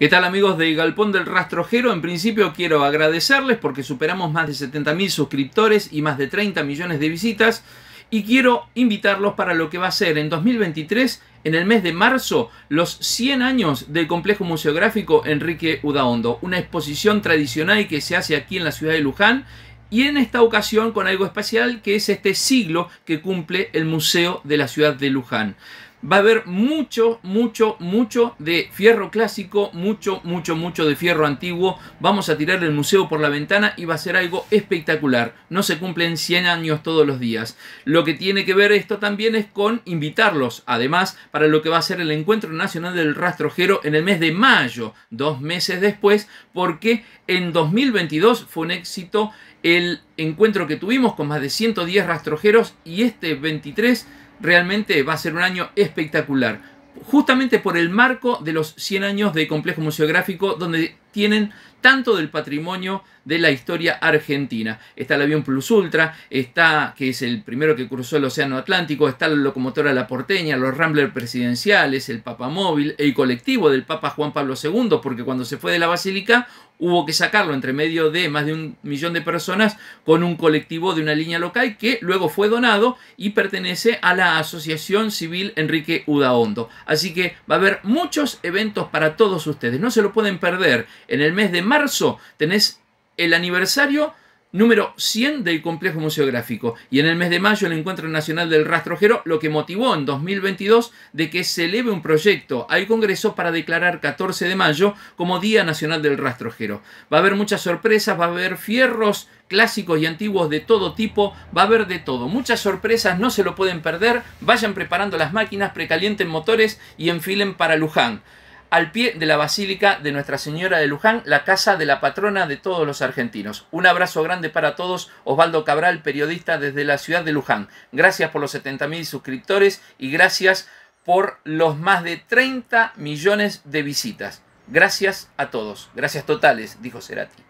¿Qué tal amigos de Galpón del Rastrojero? En principio quiero agradecerles porque superamos más de 70.000 suscriptores y más de 30 millones de visitas y quiero invitarlos para lo que va a ser en 2023, en el mes de marzo, los 100 años del Complejo Museográfico Enrique Udaondo, una exposición tradicional que se hace aquí en la ciudad de Luján y en esta ocasión con algo especial que es este siglo que cumple el Museo de la ciudad de Luján va a haber mucho, mucho, mucho de fierro clásico, mucho, mucho, mucho de fierro antiguo. Vamos a tirar el museo por la ventana y va a ser algo espectacular. No se cumplen 100 años todos los días. Lo que tiene que ver esto también es con invitarlos, además, para lo que va a ser el Encuentro Nacional del Rastrojero en el mes de mayo, dos meses después, porque en 2022 fue un éxito el encuentro que tuvimos con más de 110 rastrojeros y este 23 realmente va a ser un año espectacular, justamente por el marco de los 100 años de complejo museográfico, donde tienen tanto del patrimonio de la historia argentina. Está el avión Plus Ultra, está, que es el primero que cruzó el Océano Atlántico, está la locomotora La Porteña, los Rambler presidenciales, el Papa móvil, el colectivo del Papa Juan Pablo II, porque cuando se fue de la Basílica hubo que sacarlo entre medio de más de un millón de personas con un colectivo de una línea local que luego fue donado y pertenece a la Asociación Civil Enrique Udaondo. Así que va a haber muchos eventos para todos ustedes, no se lo pueden perder. En el mes de marzo tenés el aniversario número 100 del complejo museográfico y en el mes de mayo el Encuentro Nacional del Rastrojero, lo que motivó en 2022 de que se eleve un proyecto al Congreso para declarar 14 de mayo como Día Nacional del Rastrojero. Va a haber muchas sorpresas, va a haber fierros clásicos y antiguos de todo tipo, va a haber de todo, muchas sorpresas, no se lo pueden perder, vayan preparando las máquinas, precalienten motores y enfilen para Luján al pie de la Basílica de Nuestra Señora de Luján, la casa de la patrona de todos los argentinos. Un abrazo grande para todos. Osvaldo Cabral, periodista desde la ciudad de Luján. Gracias por los 70.000 suscriptores y gracias por los más de 30 millones de visitas. Gracias a todos. Gracias totales, dijo Cerati.